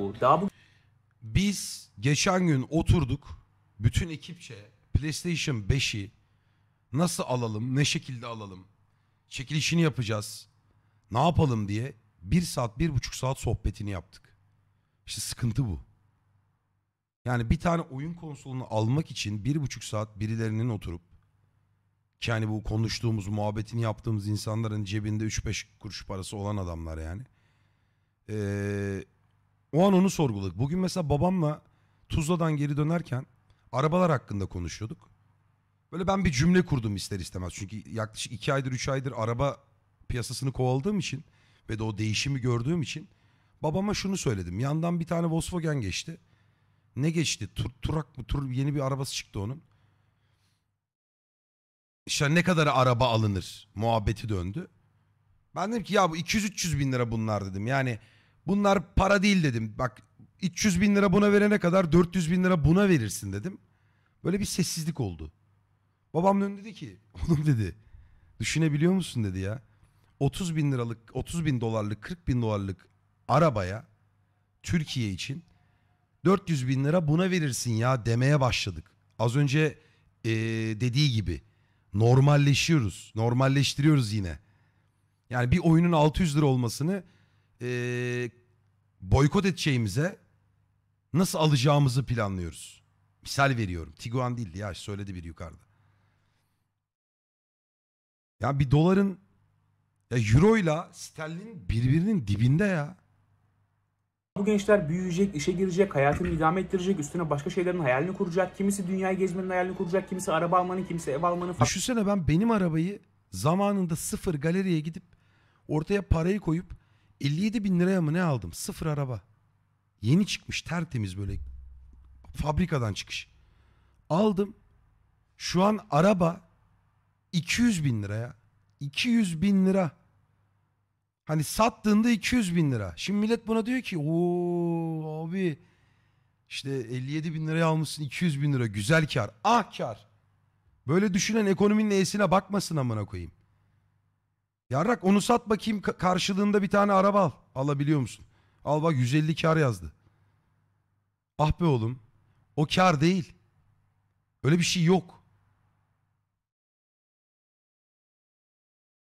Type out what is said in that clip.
Daha bu Biz geçen gün oturduk bütün ekipçe PlayStation 5'i nasıl alalım, ne şekilde alalım, çekilişini yapacağız, ne yapalım diye bir saat, bir buçuk saat sohbetini yaptık. İşte sıkıntı bu. Yani bir tane oyun konsolunu almak için bir buçuk saat birilerinin oturup ki yani bu konuştuğumuz, muhabbetini yaptığımız insanların cebinde 3-5 kuruş parası olan adamlar yani. Ee, o an onu sorguladık. Bugün mesela babamla Tuzla'dan geri dönerken arabalar hakkında konuşuyorduk. Böyle ben bir cümle kurdum ister istemez. Çünkü yaklaşık iki aydır üç aydır araba piyasasını kovaladığım için ve de o değişimi gördüğüm için babama şunu söyledim. Yandan bir tane Volkswagen geçti. Ne geçti? Tur, turak mı? Tur, yeni bir arabası çıktı onun. İşte ne kadar araba alınır muhabbeti döndü. Ben dedim ki ya bu 200-300 bin lira bunlar dedim. Yani Bunlar para değil dedim. Bak 300 bin lira buna verene kadar 400 bin lira buna verirsin dedim. Böyle bir sessizlik oldu. Babam döndü dedi ki oğlum dedi düşünebiliyor musun dedi ya. 30 bin liralık 30 bin dolarlık 40 bin dolarlık arabaya Türkiye için 400 bin lira buna verirsin ya demeye başladık. Az önce ee, dediği gibi normalleşiyoruz normalleştiriyoruz yine. Yani bir oyunun 600 lira olmasını e, boykot edeceğimize nasıl alacağımızı planlıyoruz. Misal veriyorum. Tiguan değildi ya söyledi bir yukarıda. Ya bir doların ya euro ile sterlin birbirinin dibinde ya. Bu gençler büyüyecek, işe girecek, hayatını idame ettirecek, üstüne başka şeylerin hayalini kuracak. Kimisi dünyayı gezmenin hayalini kuracak, kimisi araba almanın, kimisi ev almanın. Düşünsene ben benim arabayı zamanında sıfır galeriye gidip ortaya parayı koyup 57 bin liraya mı ne aldım? Sıfır araba. Yeni çıkmış tertemiz böyle fabrikadan çıkış. Aldım. Şu an araba 200 bin liraya. 200 bin lira. Hani sattığında 200 bin lira. Şimdi millet buna diyor ki ooo abi işte 57 bin liraya almışsın 200 bin lira güzel kar. Ah kar. Böyle düşünen ekonominin esine bakmasın amına koyayım. Yarrak onu sat bakayım karşılığında bir tane araba al. Alabiliyor musun? Al bak 150 kar yazdı. Ah be oğlum. O kar değil. Öyle bir şey yok.